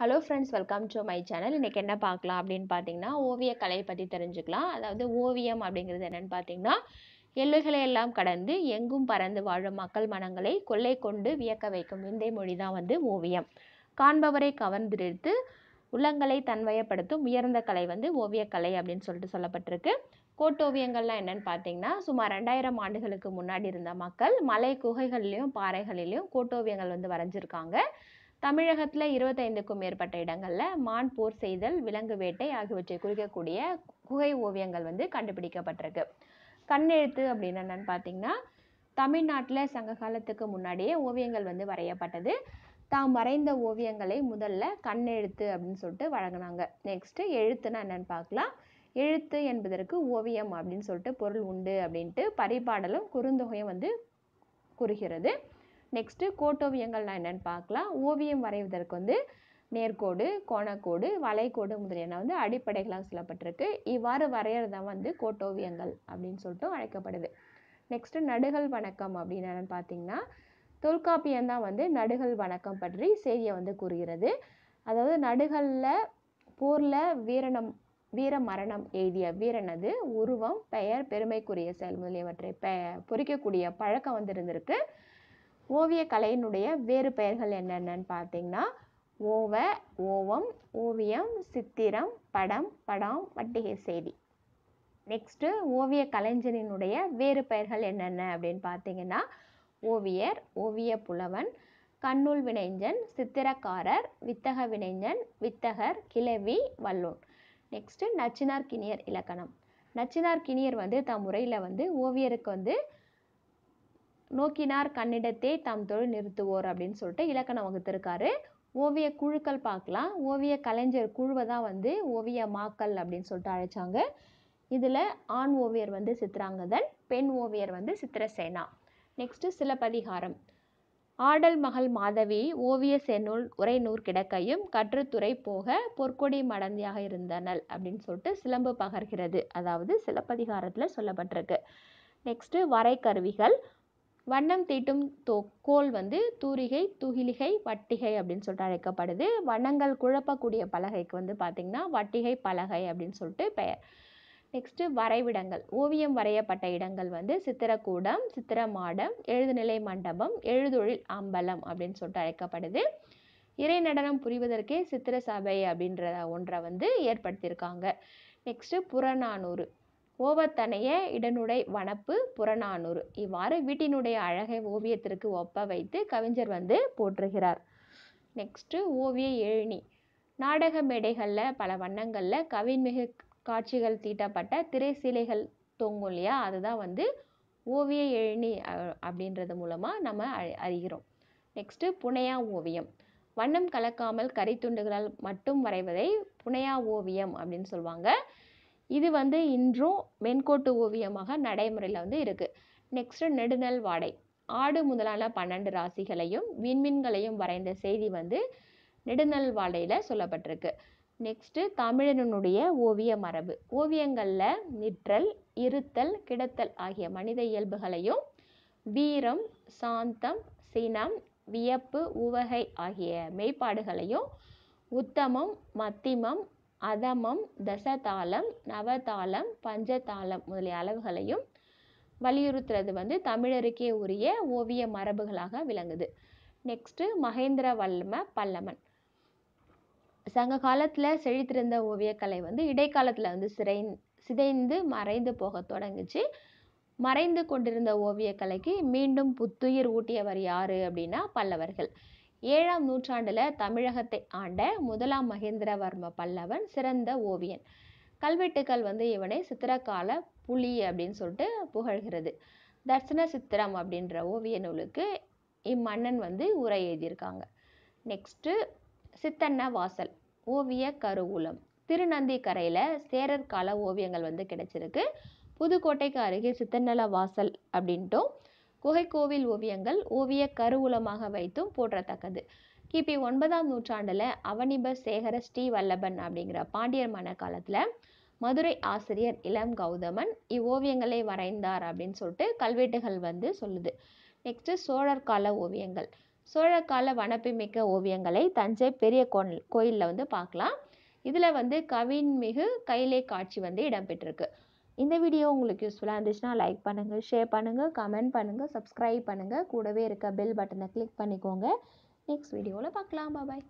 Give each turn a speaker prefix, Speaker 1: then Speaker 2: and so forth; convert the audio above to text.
Speaker 1: hello friends welcome to my channel இன்றைக்கி என்ன பார்க்கலாம் அப்படின்னு பார்த்தீங்கன்னா ஓவியக்கலையை பற்றி தெரிஞ்சுக்கலாம் அதாவது ஓவியம் அப்படிங்கிறது என்னென்னு பார்த்தீங்கன்னா எல்லைகளை எல்லாம் கடந்து எங்கும் பறந்து வாழும் மக்கள் மனங்களை கொள்ளை கொண்டு வியக்க வைக்கும் விந்தை மொழி தான் வந்து ஓவியம் காண்பவரை கவர்ந்திருத்து உள்ளங்களை தன்வயப்படுத்தும் உயர்ந்த கலை வந்து ஓவியக்கலை அப்படின்னு சொல்லிட்டு சொல்லப்பட்டிருக்கு கோட்டோவியங்கள்லாம் என்னென்னு பார்த்தீங்கன்னா சுமார் ரெண்டாயிரம் ஆண்டுகளுக்கு முன்னாடி இருந்த மக்கள் மலை குகைகளிலையும் பாறைகளிலையும் கோட்டோவியங்கள் வந்து வரைஞ்சிருக்காங்க தமிழகத்தில் இருபத்தைந்துக்கும் மேற்பட்ட இடங்களில் மான் போர் செய்தல் விலங்கு வேட்டை ஆகியவற்றை குறிக்கக்கூடிய குகை ஓவியங்கள் வந்து கண்டுபிடிக்கப்பட்டிருக்கு கண்ணெழுத்து அப்படின்னு என்னன்னு பார்த்தீங்கன்னா தமிழ்நாட்டில் சங்க காலத்துக்கு முன்னாடியே ஓவியங்கள் வந்து வரையப்பட்டது தாம் வரைந்த ஓவியங்களை முதல்ல கண்ணெழுத்து அப்படின்னு சொல்லிட்டு வழங்கினாங்க நெக்ஸ்ட்டு எழுத்துன்னா என்னென்னு பார்க்கலாம் எழுத்து என்பதற்கு ஓவியம் அப்படின்னு சொல்லிட்டு பொருள் உண்டு அப்படின்ட்டு பரிபாடலும் குறுந்தொகையும் வந்து கூறுகிறது நெக்ஸ்ட்டு கோட்டோவியங்கள்லாம் என்னென்னு பார்க்கலாம் ஓவியம் வரைவதற்கு வந்து நேர்கோடு கோணக்கோடு வளைகோடு முதலியன வந்து அடிப்படைகளாக சொல்லப்பட்டிருக்கு இவ்வாறு வரைகிறது தான் வந்து கோட்டோவியங்கள் அப்படின்னு சொல்லிட்டு அழைக்கப்படுது நெக்ஸ்ட்டு நடுகள் வணக்கம் அப்படின்னு பார்த்தீங்கன்னா தொல்காப்பியம் தான் வந்து நடுகள் வணக்கம் பற்றி செய்தியை வந்து கூறுகிறது அதாவது நடுகளில் போரில் வீரணம் வீர மரணம் எழுதிய வீரனது உருவம் பெயர் பெருமைக்குரிய செயல் முதலியவற்றை பெ பொறிக்கக்கூடிய பழக்கம் வந்து இருந்திருக்கு ஓவியக்கலையினுடைய வேறு பெயர்கள் என்னென்னன்னு பார்த்தீங்கன்னா ஓவ ஓவம் ஓவியம் சித்திரம் படம் படம் வட்டிகை செய்தி நெக்ஸ்ட்டு ஓவிய கலைஞரினுடைய வேறு பெயர்கள் என்னென்ன அப்படின்னு பார்த்தீங்கன்னா ஓவியர் ஓவிய புலவன் கண்ணூல் வினைஞ்சன் சித்திரக்காரர் வித்தக வினைஞ்சன் வித்தகர் கிளவி வல்லூன் நெக்ஸ்ட்டு நச்சினார் கிணியர் இலக்கணம் நச்சினார் கிணியர் வந்து தம் முறையில் வந்து ஓவியருக்கு வந்து நோக்கினார் கண்ணிடத்தே தாம் தொழில் நிறுத்துவோர் அப்படின்னு சொல்லிட்டு இலக்கணம் வகுத்திருக்காரு ஓவிய குழுக்கள் பார்க்கலாம் ஓவிய கலைஞர் குழுவை தான் வந்து ஓவிய மாக்கல் அப்படின்னு சொல்லிட்டு அழைச்சாங்க இதில் ஆண் ஓவியர் வந்து சித்ராங்கதன் பெண் ஓவியர் வந்து சித்திரசேனா நெக்ஸ்ட்டு சிலப்பதிகாரம் ஆடல் மகள் மாதவி ஓவிய செநூல் உரைநூர் கிடக்கையும் கற்றுத்துறை போக பொற்கொடி மடந்தியாக இருந்தனல் அப்படின்னு சொல்லிட்டு சிலம்பு பகர்கிறது அதாவது சிலப்பதிகாரத்தில் சொல்லப்பட்டிருக்கு நெக்ஸ்ட்டு வரைக்கருவிகள் வண்ணம் தீட்டும் தோ கோல் வந்து தூரிகை துகிலிகை வட்டிகை அப்படின்னு சொல்லிட்டு அழைக்கப்படுது வண்ணங்கள் குழப்பக்கூடிய பலகைக்கு வந்து பார்த்திங்கன்னா வட்டிகை பலகை அப்படின்னு சொல்லிட்டு பெயர் நெக்ஸ்ட்டு வரைவிடங்கள் ஓவியம் வரையப்பட்ட இடங்கள் வந்து சித்திரக்கூடம் மாடம் எழுதுநிலை மண்டபம் எழுதொழில் அம்பலம் அப்படின்னு சொல்லிட்டு அழைக்கப்படுது இறை நடனம் புரிவதற்கே சித்திர சபை அப்படின்ற ஒன்றை வந்து ஏற்படுத்தியிருக்காங்க நெக்ஸ்ட்டு புறநானூறு ஓவத்தனைய இடனுடை வனப்பு புறநானூறு இவ்வாறு வீட்டினுடைய அழகை ஓவியத்திற்கு ஒப்ப வைத்து கவிஞர் வந்து போற்றுகிறார் நெக்ஸ்ட்டு ஓவிய எழினி நாடக மேடைகளில் பல வண்ணங்களில் கவின்மிகு காட்சிகள் தீட்டப்பட்ட திரைசீலைகள் தொங்கும் இல்லையா அதுதான் வந்து ஓவிய எழினி அப்படின்றது மூலமாக நம்ம அறிகிறோம் நெக்ஸ்ட்டு புனையா ஓவியம் வண்ணம் கலக்காமல் கரித்துண்டுகளால் மட்டும் வரைவதை புனையா ஓவியம் அப்படின்னு சொல்லுவாங்க இது வந்து இன்றும் வெண்கோட்டு ஓவியமாக நடைமுறையில் வந்து இருக்குது நெக்ஸ்ட்டு நெடுநல் வாடை ஆடு முதலான பன்னெண்டு ராசிகளையும் விண்மீன்களையும் வரைந்த செய்தி வந்து நெடுநல் வாடையில் சொல்லப்பட்டிருக்கு நெக்ஸ்ட்டு தமிழனுடைய ஓவிய மரபு ஓவியங்களில் நிற்றல் இருத்தல் கிடத்தல் ஆகிய மனித இயல்புகளையும் வீரம் சாந்தம் சினம் வியப்பு உவகை ஆகிய மெய்ப்பாடுகளையும் உத்தமம் மத்திமம் அதமம் தசதாளம் நவதாளம் பஞ்சதாளம் முதலிய அளவுகளையும் வலியுறுத்துறது வந்து தமிழருக்கே உரிய ஓவிய மரபுகளாக விளங்குது நெக்ஸ்ட்டு மகேந்திர வல்லம பல்லமன் சங்க காலத்தில் செழித்திருந்த ஓவியக்கலை வந்து இடைக்காலத்தில் வந்து சிறை சிதைந்து மறைந்து போக தொடங்குச்சு மறைந்து கொண்டிருந்த ஓவியக்கலைக்கு மீண்டும் புத்துயிர் ஊட்டியவர் யார் அப்படின்னா பல்லவர்கள் ஏழாம் நூற்றாண்டில் தமிழகத்தை ஆண்ட முதலாம் மகேந்திரவர்ம பல்லவன் சிறந்த ஓவியன் கல்வெட்டுக்கள் வந்து இவனை சித்திரகால புலி அப்படின்னு சொல்லிட்டு புகழ்கிறது தர்சன சித்திரம் அப்படின்ற ஓவிய நூலுக்கு இம்மன்னன் வந்து உரை எழுதியிருக்காங்க நெக்ஸ்ட்டு சித்தன்ன வாசல் ஓவிய கருவூலம் திருநந்தி கரையில் சேரர் கால ஓவியங்கள் வந்து கிடைச்சிருக்கு புதுக்கோட்டைக்கு அருகே சித்தன்னல வாசல் அப்படின்ட்டும் குகைக்கோவில் ஓவியங்கள் ஓவிய கருவூலமாக வைத்தும் போற்றத்தக்கது கிபி ஒன்பதாம் நூற்றாண்டில் அவனிப சேகர ஸ்ரீ வல்லபன் அப்படிங்கிற பாண்டியர் மன காலத்தில் மதுரை ஆசிரியர் இளம் கௌதமன் இவ்வோவியங்களை வரைந்தார் அப்படின்னு சொல்லிட்டு கல்வெட்டுகள் வந்து சொல்லுது நெக்ஸ்ட் சோழர் கால ஓவியங்கள் சோழர் கால வனப்புமிக்க ஓவியங்களை தஞ்சை பெரிய கோயில் கோயிலில் வந்து பார்க்கலாம் இதில் வந்து கவின் மிகு கைலை காட்சி வந்து இடம்பெற்றிருக்கு இந்த வீடியோ உங்களுக்கு யூஸ்ஃபுல்லாக இருந்துச்சுன்னா லைக் பண்ணுங்கள் ஷேர் பண்ணுங்கள் கமெண்ட் பண்ணுங்கள் சப்ஸ்கிரைப் பண்ணுங்கள் கூடவே இருக்க பெல் பட்டனை கிளிக் பண்ணிக்கோங்க நெக்ஸ்ட் வீடியோவில் பார்க்கலாம் பாய்